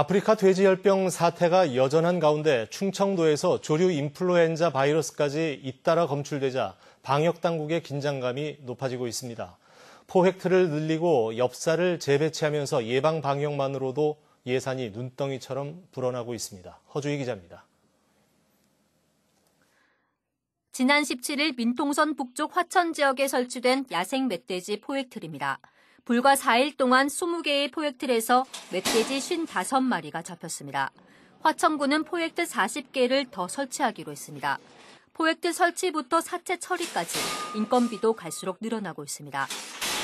아프리카 돼지열병 사태가 여전한 가운데 충청도에서 조류 인플루엔자 바이러스까지 잇따라 검출되자 방역 당국의 긴장감이 높아지고 있습니다. 포획틀을 늘리고 엽사를 재배치하면서 예방 방역만으로도 예산이 눈덩이처럼 불어나고 있습니다. 허주희 기자입니다. 지난 17일 민통선 북쪽 화천 지역에 설치된 야생 멧돼지 포획틀입니다. 불과 4일 동안 20개의 포획틀에서 멧돼지 55마리가 잡혔습니다. 화천군은 포획트 40개를 더 설치하기로 했습니다. 포획트 설치부터 사체 처리까지 인건비도 갈수록 늘어나고 있습니다.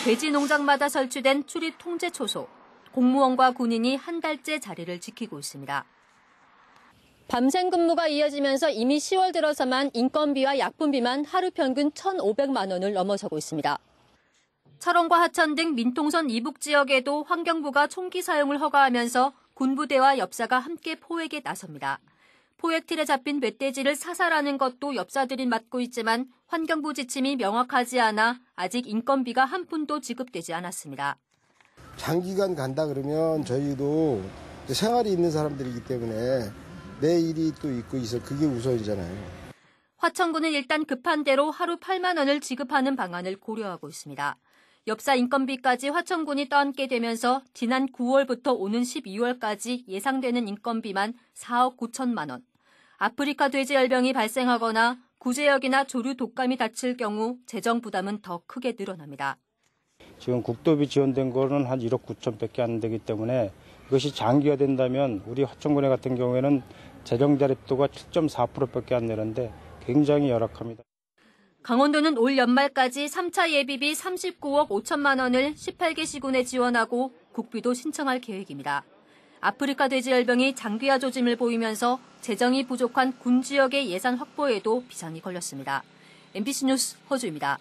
돼지 농장마다 설치된 출입 통제 초소, 공무원과 군인이 한 달째 자리를 지키고 있습니다. 밤샘 근무가 이어지면서 이미 10월 들어서만 인건비와 약품비만 하루 평균 1,500만 원을 넘어서고 있습니다. 철원과 하천 등 민통선 이북 지역에도 환경부가 총기 사용을 허가하면서 군부대와 엽사가 함께 포획에 나섭니다. 포획틀에 잡힌 멧돼지를 사살하는 것도 엽사들이 맡고 있지만 환경부 지침이 명확하지 않아 아직 인건비가 한 푼도 지급되지 않았습니다. 장기간 간다 그러면 저희도 생활이 있는 사람들이기 때문에 내 일이 또 있고 있어 그게 우선이잖아요. 화천군은 일단 급한 대로 하루 8만 원을 지급하는 방안을 고려하고 있습니다. 엽사 인건비까지 화천군이 떠안게 되면서 지난 9월부터 오는 12월까지 예상되는 인건비만 4억 9천만 원. 아프리카 돼지 열병이 발생하거나 구제역이나 조류 독감이 닥칠 경우 재정 부담은 더 크게 늘어납니다. 지금 국도비 지원된 거는 한 1억 9천밖에 안 되기 때문에 이것이 장기화된다면 우리 화천군에 같은 경우에는 재정 자립도가 7.4%밖에 안 되는데 굉장히 열악합니다. 강원도는 올 연말까지 3차 예비비 39억 5천만 원을 18개 시군에 지원하고 국비도 신청할 계획입니다. 아프리카 돼지열병이 장기화 조짐을 보이면서 재정이 부족한 군 지역의 예산 확보에도 비상이 걸렸습니다. MBC 뉴스 허주입니다.